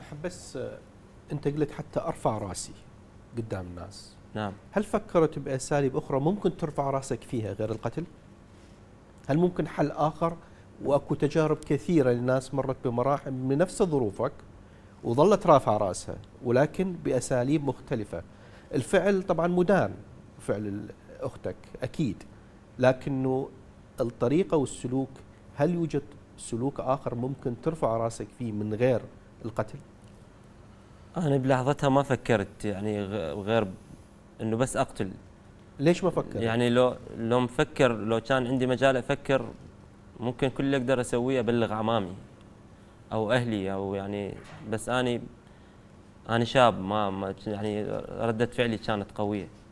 احب بس آه، انت قلت حتى ارفع راسي قدام الناس نعم هل فكرت باساليب اخرى ممكن ترفع راسك فيها غير القتل؟ هل ممكن حل اخر واكو تجارب كثيره لناس مرت بمراحل من نفس ظروفك وظلت رافعه راسها ولكن باساليب مختلفه. الفعل طبعا مدان فعل اختك اكيد لكنه الطريقه والسلوك هل يوجد سلوك اخر ممكن ترفع راسك فيه من غير القتل؟ انا بلحظتها ما فكرت يعني غير انه بس اقتل ليش ما فكرت؟ يعني لو لو مفكر لو كان عندي مجال افكر ممكن كل اللي اقدر اسويه ابلغ عمامي او اهلي او يعني بس اني انا شاب ما يعني رده فعلي كانت قويه